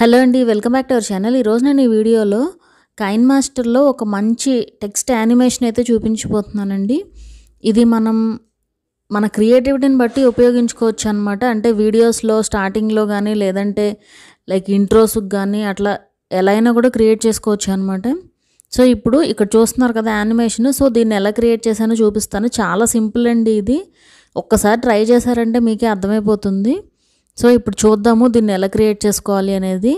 hello అండి welcome back to our channel ఈరోజు నేను ఈ వీడియోలో కైన్ మాస్టర్లో ఒక మంచి టెక్స్ట్ యానిమేషన్ అయితే చూపించిపోతున్నానండి ఇది మనం మన క్రియేటివిటీని బట్టి ఉపయోగించుకోవచ్చు అనమాట అంటే వీడియోస్లో స్టార్టింగ్లో కానీ లేదంటే లైక్ ఇంట్రోస్కి కానీ అట్లా ఎలా అయినా కూడా క్రియేట్ చేసుకోవచ్చు అనమాట సో ఇప్పుడు ఇక్కడ చూస్తున్నారు కదా యానిమేషన్ సో దీన్ని ఎలా క్రియేట్ చేశానో చూపిస్తాను చాలా సింపుల్ అండి ఇది ఒక్కసారి ట్రై చేశారంటే మీకే అర్థమైపోతుంది సో ఇప్పుడు చూద్దాము దీన్ని ఎలా క్రియేట్ చేసుకోవాలి అనేది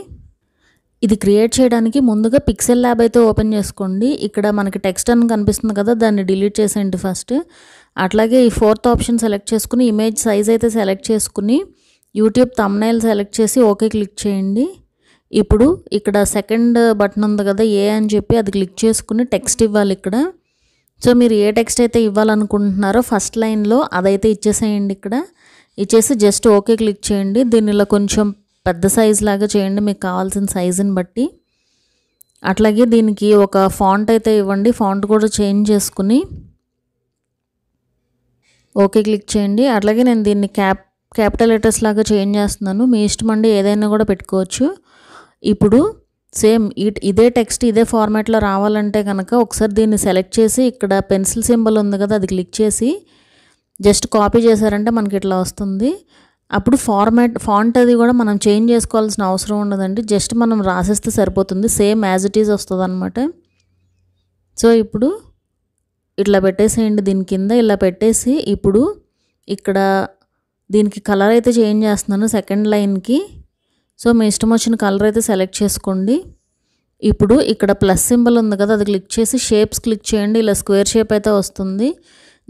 ఇది క్రియేట్ చేయడానికి ముందుగా పిక్సెల్ ల్యాబ్ అయితే ఓపెన్ చేసుకోండి ఇక్కడ మనకి టెక్స్ట్ అని కనిపిస్తుంది కదా దాన్ని డిలీట్ చేసేయండి ఫస్ట్ అట్లాగే ఈ ఫోర్త్ ఆప్షన్ సెలెక్ట్ చేసుకుని ఇమేజ్ సైజ్ అయితే సెలెక్ట్ చేసుకుని యూట్యూబ్ తమ్నైల్ సెలెక్ట్ చేసి ఓకే క్లిక్ చేయండి ఇప్పుడు ఇక్కడ సెకండ్ బటన్ ఉంది కదా ఏ అని చెప్పి అది క్లిక్ చేసుకుని టెక్స్ట్ ఇవ్వాలి ఇక్కడ సో మీరు ఏ టెక్స్ట్ అయితే ఇవ్వాలనుకుంటున్నారో ఫస్ట్ లైన్లో అదైతే ఇచ్చేసేయండి ఇక్కడ ఇచ్చేసి జస్ట్ ఓకే క్లిక్ చేయండి దీన్ని ఇలా కొంచెం పెద్ద సైజ్ లాగా చేయండి మీకు కావాల్సిన సైజుని బట్టి అట్లాగే దీనికి ఒక ఫాంట్ అయితే ఇవ్వండి ఫాంట్ కూడా చేంజ్ చేసుకుని ఓకే క్లిక్ చేయండి అట్లాగే నేను దీన్ని క్యాప్ క్యాపిటల్ లెటర్స్ లాగా చేంజ్ చేస్తున్నాను మీ ఇష్టం అండి ఏదైనా కూడా పెట్టుకోవచ్చు ఇప్పుడు సేమ్ ఇదే టెక్స్ట్ ఇదే ఫార్మాట్లో రావాలంటే కనుక ఒకసారి దీన్ని సెలెక్ట్ చేసి ఇక్కడ పెన్సిల్ సింబల్ ఉంది కదా అది క్లిక్ చేసి జస్ట్ కాపీ చేశారంటే మనకి ఇట్లా వస్తుంది అప్పుడు ఫార్మాట్ ఫాంట్ అది కూడా మనం చేంజ్ చేసుకోవాల్సిన అవసరం ఉండదండి జస్ట్ మనం రాసేస్తే సరిపోతుంది సేమ్ యాజ్ ఇట్ ఈజ్ వస్తుంది అనమాట సో ఇప్పుడు ఇట్లా పెట్టేసేయండి దీని కింద ఇలా పెట్టేసి ఇప్పుడు ఇక్కడ దీనికి కలర్ అయితే చేంజ్ చేస్తున్నాను సెకండ్ లైన్కి సో మీ ఇష్టం వచ్చిన కలర్ అయితే సెలెక్ట్ చేసుకోండి ఇప్పుడు ఇక్కడ ప్లస్ సింబల్ ఉంది కదా అది క్లిక్ చేసి షేప్స్ క్లిక్ చేయండి ఇలా స్క్వేర్ షేప్ అయితే వస్తుంది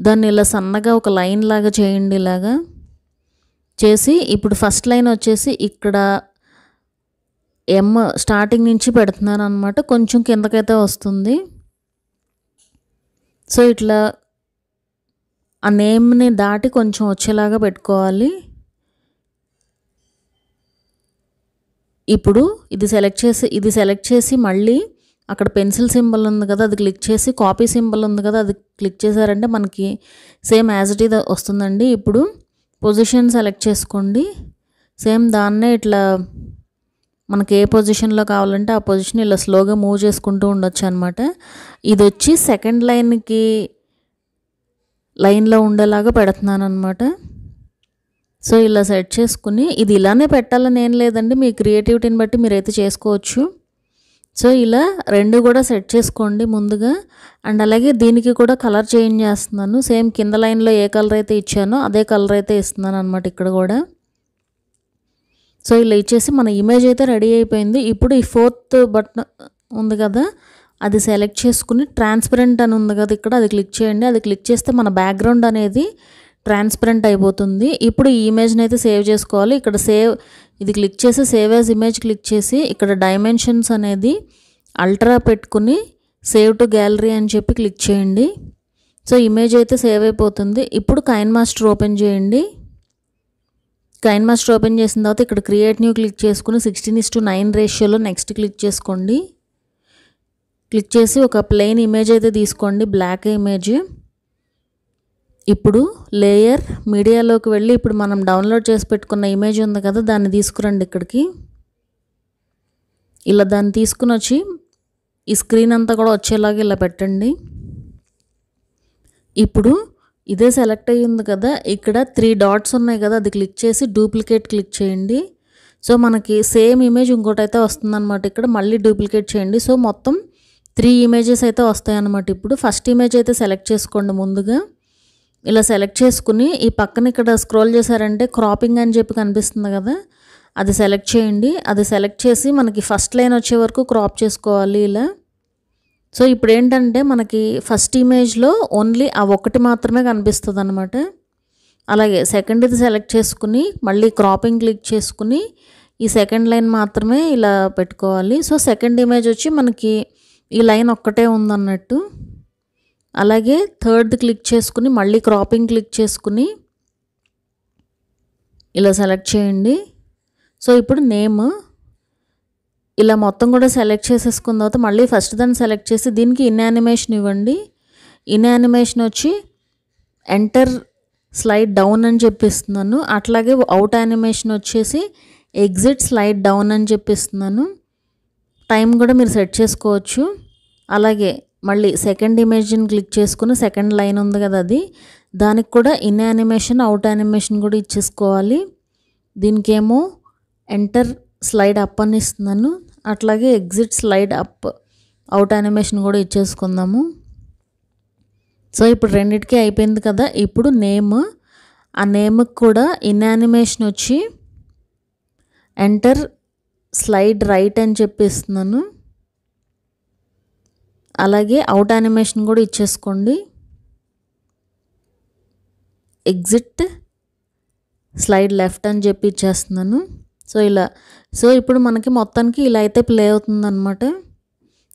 దాన్ని ఇలా సన్నగా ఒక లైన్ లాగా చేయండి ఇలాగా చేసి ఇప్పుడు ఫస్ట్ లైన్ వచ్చేసి ఇక్కడ ఎమ్ స్టార్టింగ్ నుంచి పెడుతున్నాను అనమాట కొంచెం కిందకైతే వస్తుంది సో ఇట్లా ఆ నేమ్ని దాటి కొంచెం వచ్చేలాగా పెట్టుకోవాలి ఇప్పుడు ఇది సెలెక్ట్ చేసి ఇది సెలెక్ట్ చేసి మళ్ళీ అక్కడ పెన్సిల్ సింబల్ ఉంది కదా అది క్లిక్ చేసి కాపీ సింబల్ ఉంది కదా అది క్లిక్ చేశారంటే మనకి సేమ్ యాజ్ ఇట్ వస్తుందండి ఇప్పుడు పొజిషన్ సెలెక్ట్ చేసుకోండి సేమ్ దాన్నే ఇట్లా మనకి ఏ పొజిషన్లో కావాలంటే ఆ పొజిషన్ ఇలా స్లోగా మూవ్ చేసుకుంటూ ఉండొచ్చు అనమాట ఇది వచ్చి సెకండ్ లైన్కి లైన్లో ఉండేలాగా పెడుతున్నాను అనమాట సో ఇలా సెట్ చేసుకుని ఇది ఇలానే పెట్టాలని ఏం లేదండి మీ క్రియేటివిటీని బట్టి మీరైతే చేసుకోవచ్చు సో ఇలా రెండు కూడా సెట్ చేసుకోండి ముందుగా అండ్ అలాగే దీనికి కూడా కలర్ చేంజ్ చేస్తున్నాను సేమ్ కింద లైన్లో ఏ కలర్ అయితే ఇచ్చానో అదే కలర్ అయితే ఇస్తున్నాను అనమాట ఇక్కడ కూడా సో ఇలా ఇచ్చేసి మన ఇమేజ్ అయితే రెడీ అయిపోయింది ఇప్పుడు ఈ ఫోర్త్ బటన్ ఉంది కదా అది సెలెక్ట్ చేసుకుని ట్రాన్స్పరెంట్ అని ఉంది కదా ఇక్కడ అది క్లిక్ చేయండి అది క్లిక్ చేస్తే మన బ్యాక్గ్రౌండ్ అనేది ట్రాన్స్పరెంట్ అయిపోతుంది ఇప్పుడు ఈ ఇమేజ్ని అయితే సేవ్ చేసుకోవాలి ఇక్కడ సేవ్ ఇది క్లిక్ చేసి సేవ్ యాజ్ ఇమేజ్ క్లిక్ చేసి ఇక్కడ డైమెన్షన్స్ అనేది అల్ట్రా పెట్టుకుని సేవ్ టు గ్యాలరీ అని చెప్పి క్లిక్ చేయండి సో ఇమేజ్ అయితే సేవ్ అయిపోతుంది ఇప్పుడు కైన్ మాస్టర్ ఓపెన్ చేయండి కైన్ మాస్టర్ ఓపెన్ చేసిన తర్వాత ఇక్కడ క్రియేట్ న్యూ క్లిక్ చేసుకుని సిక్స్టీన్ ఇస్ టు నైన్ రేషియోలో నెక్స్ట్ క్లిక్ చేసుకోండి క్లిక్ చేసి ఒక ప్లెయిన్ ఇమేజ్ అయితే తీసుకోండి బ్లాక్ ఇమేజ్ ఇప్పుడు లేయర్ మీడియాలోకి వెళ్ళి ఇప్పుడు మనం డౌన్లోడ్ చేసి పెట్టుకున్న ఇమేజ్ ఉంది కదా దాన్ని తీసుకురండి ఇక్కడికి ఇలా దాన్ని తీసుకుని వచ్చి ఈ స్క్రీన్ అంతా కూడా వచ్చేలాగా ఇలా పెట్టండి ఇప్పుడు ఇదే సెలెక్ట్ అయ్యి ఉంది కదా ఇక్కడ త్రీ డాట్స్ ఉన్నాయి కదా అది క్లిక్ చేసి డూప్లికేట్ క్లిక్ చేయండి సో మనకి సేమ్ ఇమేజ్ ఇంకోటి అయితే వస్తుందన్నమాట ఇక్కడ మళ్ళీ డూప్లికేట్ చేయండి సో మొత్తం త్రీ ఇమేజెస్ అయితే వస్తాయన్నమాట ఇప్పుడు ఫస్ట్ ఇమేజ్ అయితే సెలెక్ట్ చేసుకోండి ముందుగా ఇలా సెలెక్ట్ చేసుకుని ఈ పక్కన ఇక్కడ స్క్రోల్ చేశారంటే క్రాపింగ్ అని చెప్పి కనిపిస్తుంది కదా అది సెలెక్ట్ చేయండి అది సెలెక్ట్ చేసి మనకి ఫస్ట్ లైన్ వచ్చే వరకు క్రాప్ చేసుకోవాలి ఇలా సో ఇప్పుడు ఏంటంటే మనకి ఫస్ట్ ఇమేజ్లో ఓన్లీ ఆ ఒకటి మాత్రమే కనిపిస్తుంది అనమాట అలాగే సెకండ్ ఇది సెలెక్ట్ చేసుకుని మళ్ళీ క్రాపింగ్ క్లిక్ చేసుకుని ఈ సెకండ్ లైన్ మాత్రమే ఇలా పెట్టుకోవాలి సో సెకండ్ ఇమేజ్ వచ్చి మనకి ఈ లైన్ ఒక్కటే ఉందన్నట్టు అలాగే థర్డ్ క్లిక్ చేసుకుని మళ్ళీ క్రాపింగ్ క్లిక్ చేసుకుని ఇలా సెలెక్ట్ చేయండి సో ఇప్పుడు నేమ్ ఇలా మొత్తం కూడా సెలెక్ట్ చేసేసుకున్న తర్వాత మళ్ళీ ఫస్ట్ దాన్ని సెలెక్ట్ చేసి దీనికి ఇన్ యానిమేషన్ ఇవ్వండి ఇన్ యానిమేషన్ వచ్చి ఎంటర్ స్లైడ్ డౌన్ అని చెప్పిస్తున్నాను అట్లాగే అవుట్ యానిమేషన్ వచ్చేసి ఎగ్జిట్ స్లైడ్ డౌన్ అని చెప్పిస్తున్నాను టైం కూడా మీరు సెట్ చేసుకోవచ్చు అలాగే మళ్ళీ సెకండ్ ఇమేజ్ని క్లిక్ చేసుకుని సెకండ్ లైన్ ఉంది కదా అది దానికి కూడా ఇన్ యానిమేషన్ అవుట్ యానిమేషన్ కూడా ఇచ్చేసుకోవాలి దీనికేమో ఎంటర్ స్లైడ్ అప్ అని ఇస్తున్నాను అట్లాగే exit slide up out animation కూడా ఇచ్చేసుకుందాము సో ఇప్పుడు రెండిటికి అయిపోయింది కదా ఇప్పుడు నేమ్ ఆ నేమ్కి కూడా ఇన్ యానిమేషన్ వచ్చి ఎంటర్ స్లైడ్ రైట్ అని చెప్పి ఇస్తున్నాను అలాగే అవుట్ యానిమేషన్ కూడా ఇచ్చేసుకోండి ఎగ్జిట్ స్లైడ్ లెఫ్ట్ అని చెప్పి ఇచ్చేస్తున్నాను సో ఇలా సో ఇప్పుడు మనకి మొత్తానికి ఇలా అయితే ప్లే అనమాట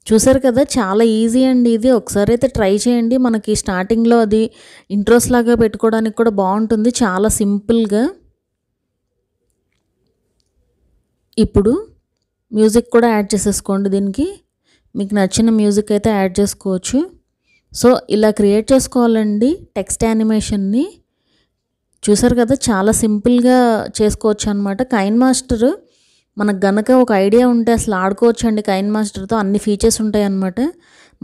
చూసారు కదా చాలా ఈజీ అండి ఇది ఒకసారి అయితే ట్రై చేయండి మనకి స్టార్టింగ్లో అది ఇంట్రోస్ లాగా పెట్టుకోవడానికి కూడా బాగుంటుంది చాలా సింపుల్గా ఇప్పుడు మ్యూజిక్ కూడా యాడ్ చేసేసుకోండి దీనికి మీకు నచ్చిన మ్యూజిక్ అయితే యాడ్ చేసుకోవచ్చు సో ఇలా క్రియేట్ చేసుకోవాలండి టెక్స్ట్ యానిమేషన్ని చూసారు కదా చాలా సింపుల్గా చేసుకోవచ్చు అనమాట కైన్ మాస్టర్ మనకు గనక ఒక ఐడియా ఉంటే అసలు ఆడుకోవచ్చు అండి కైన్ మాస్టర్తో అన్ని ఫీచర్స్ ఉంటాయి అనమాట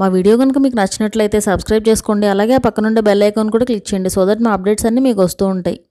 మా వీడియో కనుక మీకు నచ్చినట్లయితే సబ్స్క్రైబ్ చేసుకోండి అలాగే పక్కనుండే బెల్ ఐకాన్ కూడా క్లిక్ చేయండి సో దట్ మా అప్డేట్స్ అన్నీ మీకు వస్తూ ఉంటాయి